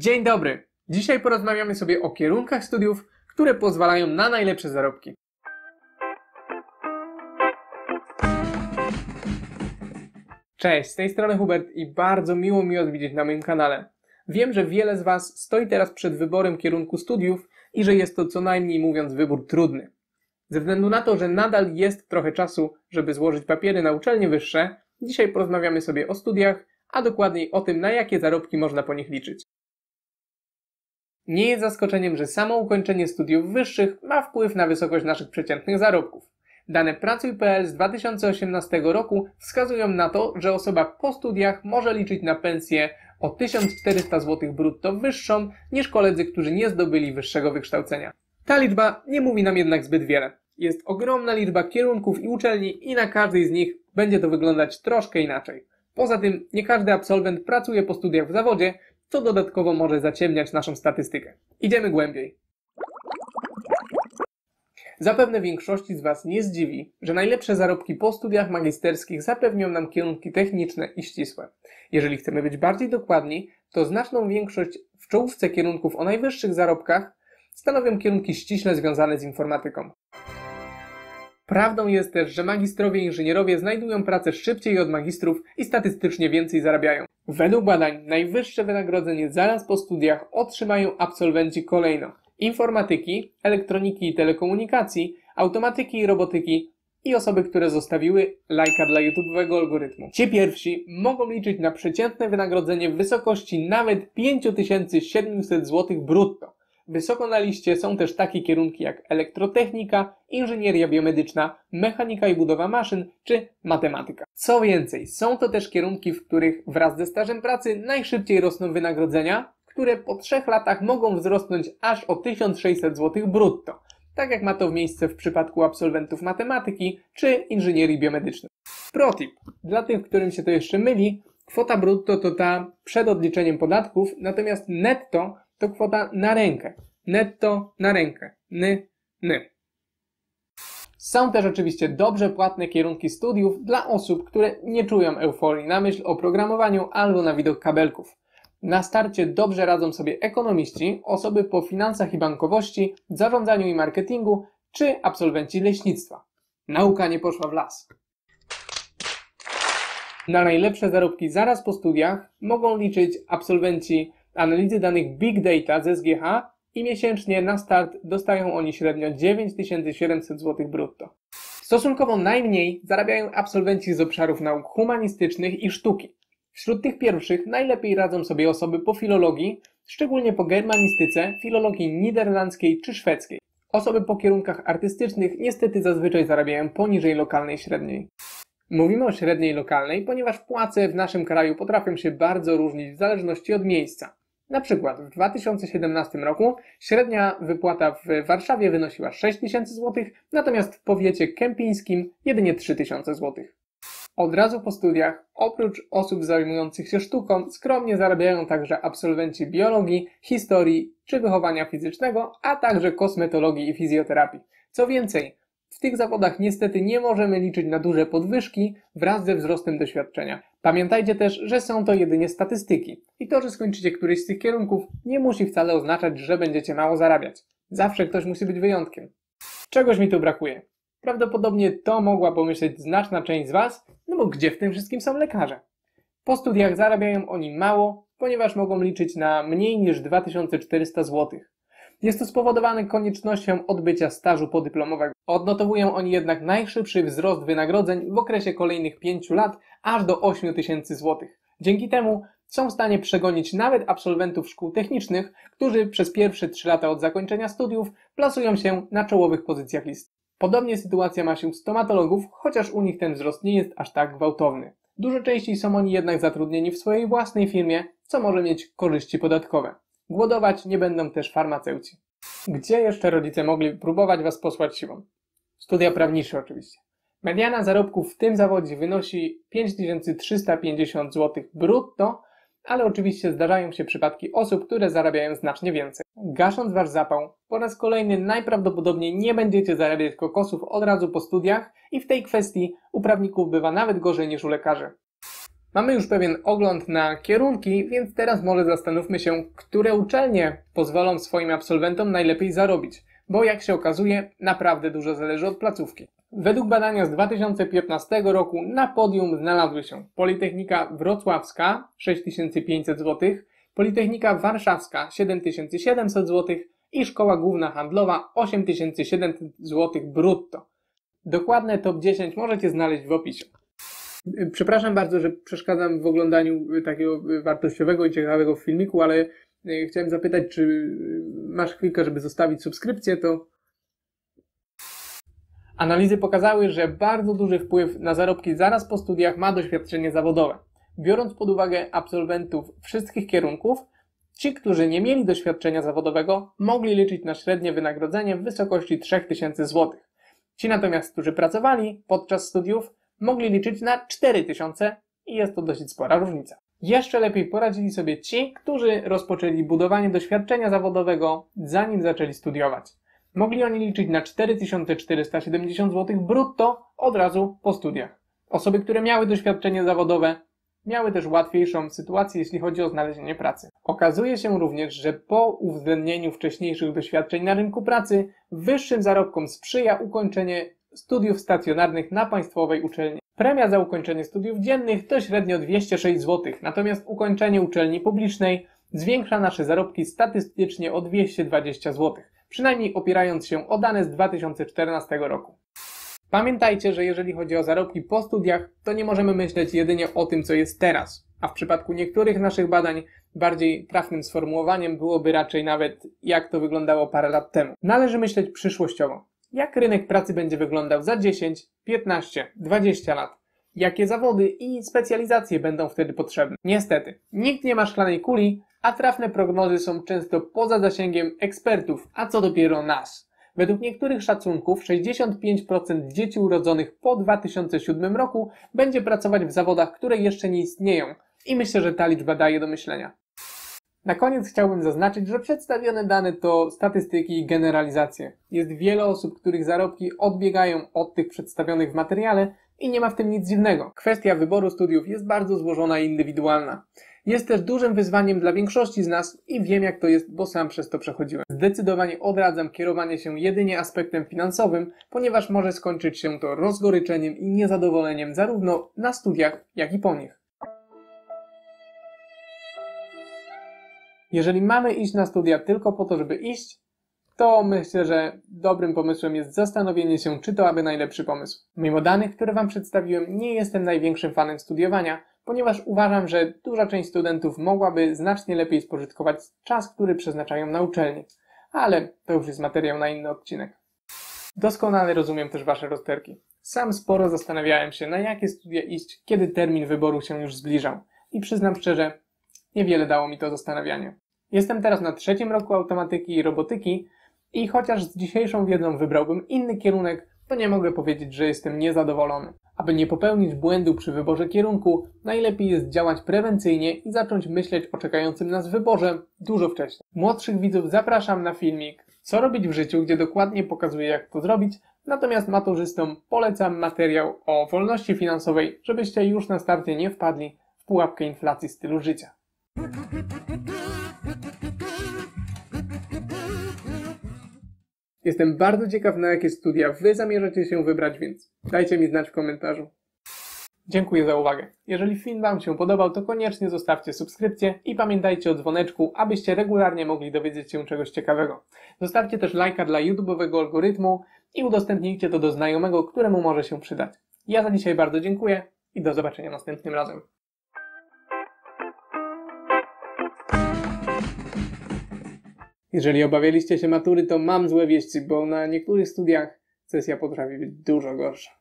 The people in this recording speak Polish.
Dzień dobry! Dzisiaj porozmawiamy sobie o kierunkach studiów, które pozwalają na najlepsze zarobki. Cześć, z tej strony Hubert i bardzo miło mi odwiedzić na moim kanale. Wiem, że wiele z Was stoi teraz przed wyborem kierunku studiów i że jest to co najmniej mówiąc wybór trudny. Ze względu na to, że nadal jest trochę czasu, żeby złożyć papiery na uczelnie wyższe, dzisiaj porozmawiamy sobie o studiach, a dokładniej o tym, na jakie zarobki można po nich liczyć. Nie jest zaskoczeniem, że samo ukończenie studiów wyższych ma wpływ na wysokość naszych przeciętnych zarobków. Dane Pracuj.pl z 2018 roku wskazują na to, że osoba po studiach może liczyć na pensję o 1400 zł brutto wyższą niż koledzy, którzy nie zdobyli wyższego wykształcenia. Ta liczba nie mówi nam jednak zbyt wiele. Jest ogromna liczba kierunków i uczelni i na każdej z nich będzie to wyglądać troszkę inaczej. Poza tym nie każdy absolwent pracuje po studiach w zawodzie, co dodatkowo może zaciemniać naszą statystykę. Idziemy głębiej. Zapewne większości z Was nie zdziwi, że najlepsze zarobki po studiach magisterskich zapewnią nam kierunki techniczne i ścisłe. Jeżeli chcemy być bardziej dokładni, to znaczną większość w czołówce kierunków o najwyższych zarobkach stanowią kierunki ściśle związane z informatyką. Prawdą jest też, że magistrowie inżynierowie znajdują pracę szybciej od magistrów i statystycznie więcej zarabiają. Według badań najwyższe wynagrodzenie zaraz po studiach otrzymają absolwenci kolejno informatyki, elektroniki i telekomunikacji, automatyki i robotyki i osoby, które zostawiły lajka dla YouTube'owego algorytmu. Ci pierwsi mogą liczyć na przeciętne wynagrodzenie w wysokości nawet 5700 zł brutto. Wysoko na liście są też takie kierunki jak elektrotechnika, inżynieria biomedyczna, mechanika i budowa maszyn czy matematyka. Co więcej, są to też kierunki, w których wraz ze stażem pracy najszybciej rosną wynagrodzenia, które po trzech latach mogą wzrosnąć aż o 1600 zł brutto, tak jak ma to miejsce w przypadku absolwentów matematyki czy inżynierii biomedycznej. Protip. Dla tych, którym się to jeszcze myli, kwota brutto to ta przed odliczeniem podatków, natomiast netto to kwota na rękę. Netto na rękę. Ny, ny. Są też oczywiście dobrze płatne kierunki studiów dla osób, które nie czują euforii na myśl o programowaniu albo na widok kabelków. Na starcie dobrze radzą sobie ekonomiści, osoby po finansach i bankowości, zarządzaniu i marketingu czy absolwenci leśnictwa. Nauka nie poszła w las. Na najlepsze zarobki zaraz po studiach mogą liczyć absolwenci analizy danych Big Data z SGH i miesięcznie na start dostają oni średnio 9700 zł brutto. Stosunkowo najmniej zarabiają absolwenci z obszarów nauk humanistycznych i sztuki. Wśród tych pierwszych najlepiej radzą sobie osoby po filologii, szczególnie po germanistyce, filologii niderlandzkiej czy szwedzkiej. Osoby po kierunkach artystycznych niestety zazwyczaj zarabiają poniżej lokalnej średniej. Mówimy o średniej lokalnej, ponieważ płace w naszym kraju potrafią się bardzo różnić w zależności od miejsca. Na przykład w 2017 roku średnia wypłata w Warszawie wynosiła 6 tysięcy złotych, natomiast w powiecie kępińskim jedynie 3 tysiące złotych. Od razu po studiach, oprócz osób zajmujących się sztuką, skromnie zarabiają także absolwenci biologii, historii czy wychowania fizycznego, a także kosmetologii i fizjoterapii. Co więcej, w tych zawodach niestety nie możemy liczyć na duże podwyżki wraz ze wzrostem doświadczenia. Pamiętajcie też, że są to jedynie statystyki i to, że skończycie któryś z tych kierunków nie musi wcale oznaczać, że będziecie mało zarabiać. Zawsze ktoś musi być wyjątkiem. Czegoś mi tu brakuje. Prawdopodobnie to mogła pomyśleć znaczna część z Was, no bo gdzie w tym wszystkim są lekarze? Po studiach zarabiają oni mało, ponieważ mogą liczyć na mniej niż 2400 zł. Jest to spowodowane koniecznością odbycia stażu podyplomowego. Odnotowują oni jednak najszybszy wzrost wynagrodzeń w okresie kolejnych 5 lat aż do 8 tysięcy złotych. Dzięki temu są w stanie przegonić nawet absolwentów szkół technicznych, którzy przez pierwsze 3 lata od zakończenia studiów plasują się na czołowych pozycjach list. Podobnie sytuacja ma się u stomatologów, chociaż u nich ten wzrost nie jest aż tak gwałtowny. Dużo częściej są oni jednak zatrudnieni w swojej własnej firmie, co może mieć korzyści podatkowe. Głodować nie będą też farmaceuci. Gdzie jeszcze rodzice mogli próbować was posłać siłą? Studia prawnicze oczywiście. Mediana zarobków w tym zawodzie wynosi 5350 zł brutto, ale oczywiście zdarzają się przypadki osób, które zarabiają znacznie więcej. Gasząc wasz zapał, po raz kolejny najprawdopodobniej nie będziecie zarabiać kokosów od razu po studiach i w tej kwestii u prawników bywa nawet gorzej niż u lekarzy. Mamy już pewien ogląd na kierunki, więc teraz może zastanówmy się, które uczelnie pozwolą swoim absolwentom najlepiej zarobić, bo jak się okazuje, naprawdę dużo zależy od placówki. Według badania z 2015 roku na podium znalazły się Politechnika Wrocławska 6500 zł, Politechnika Warszawska 7700 zł i Szkoła Główna Handlowa 8700 zł brutto. Dokładne top 10 możecie znaleźć w opisie. Przepraszam bardzo, że przeszkadzam w oglądaniu takiego wartościowego i ciekawego filmiku, ale e, chciałem zapytać, czy masz chwilkę, żeby zostawić subskrypcję, to Analizy pokazały, że bardzo duży wpływ na zarobki zaraz po studiach ma doświadczenie zawodowe. Biorąc pod uwagę absolwentów wszystkich kierunków, ci, którzy nie mieli doświadczenia zawodowego, mogli liczyć na średnie wynagrodzenie w wysokości 3000 zł. Ci natomiast, którzy pracowali podczas studiów, mogli liczyć na 4000 i jest to dosyć spora różnica. Jeszcze lepiej poradzili sobie ci, którzy rozpoczęli budowanie doświadczenia zawodowego, zanim zaczęli studiować. Mogli oni liczyć na 4470 zł brutto od razu po studiach. Osoby, które miały doświadczenie zawodowe, miały też łatwiejszą sytuację, jeśli chodzi o znalezienie pracy. Okazuje się również, że po uwzględnieniu wcześniejszych doświadczeń na rynku pracy, wyższym zarobkom sprzyja ukończenie studiów stacjonarnych na Państwowej Uczelni. Premia za ukończenie studiów dziennych to średnio 206 zł, natomiast ukończenie uczelni publicznej zwiększa nasze zarobki statystycznie o 220 zł, przynajmniej opierając się o dane z 2014 roku. Pamiętajcie, że jeżeli chodzi o zarobki po studiach, to nie możemy myśleć jedynie o tym, co jest teraz, a w przypadku niektórych naszych badań bardziej trafnym sformułowaniem byłoby raczej nawet jak to wyglądało parę lat temu. Należy myśleć przyszłościowo. Jak rynek pracy będzie wyglądał za 10, 15, 20 lat? Jakie zawody i specjalizacje będą wtedy potrzebne? Niestety, nikt nie ma szklanej kuli, a trafne prognozy są często poza zasięgiem ekspertów, a co dopiero nas. Według niektórych szacunków 65% dzieci urodzonych po 2007 roku będzie pracować w zawodach, które jeszcze nie istnieją i myślę, że ta liczba daje do myślenia. Na koniec chciałbym zaznaczyć, że przedstawione dane to statystyki i generalizacje. Jest wiele osób, których zarobki odbiegają od tych przedstawionych w materiale i nie ma w tym nic dziwnego. Kwestia wyboru studiów jest bardzo złożona i indywidualna. Jest też dużym wyzwaniem dla większości z nas i wiem jak to jest, bo sam przez to przechodziłem. Zdecydowanie odradzam kierowanie się jedynie aspektem finansowym, ponieważ może skończyć się to rozgoryczeniem i niezadowoleniem zarówno na studiach, jak i po nich. Jeżeli mamy iść na studia tylko po to, żeby iść, to myślę, że dobrym pomysłem jest zastanowienie się, czy to aby najlepszy pomysł. Mimo danych, które Wam przedstawiłem, nie jestem największym fanem studiowania, ponieważ uważam, że duża część studentów mogłaby znacznie lepiej spożytkować czas, który przeznaczają na uczelni. Ale to już jest materiał na inny odcinek. Doskonale rozumiem też Wasze rozterki. Sam sporo zastanawiałem się, na jakie studia iść, kiedy termin wyboru się już zbliżał. I przyznam szczerze, Niewiele dało mi to zastanawianie. Jestem teraz na trzecim roku automatyki i robotyki i chociaż z dzisiejszą wiedzą wybrałbym inny kierunek, to nie mogę powiedzieć, że jestem niezadowolony. Aby nie popełnić błędu przy wyborze kierunku, najlepiej jest działać prewencyjnie i zacząć myśleć o czekającym nas wyborze dużo wcześniej. Młodszych widzów zapraszam na filmik Co robić w życiu, gdzie dokładnie pokazuję jak to zrobić, natomiast maturzystom polecam materiał o wolności finansowej, żebyście już na starcie nie wpadli w pułapkę inflacji stylu życia. Jestem bardzo ciekaw, na jakie studia Wy zamierzacie się wybrać, więc dajcie mi znać w komentarzu. Dziękuję za uwagę. Jeżeli film Wam się podobał, to koniecznie zostawcie subskrypcję i pamiętajcie o dzwoneczku, abyście regularnie mogli dowiedzieć się czegoś ciekawego. Zostawcie też lajka dla YouTube'owego algorytmu i udostępnijcie to do znajomego, któremu może się przydać. Ja za dzisiaj bardzo dziękuję i do zobaczenia następnym razem. Jeżeli obawialiście się matury, to mam złe wieści, bo na niektórych studiach sesja potrafi być dużo gorsza.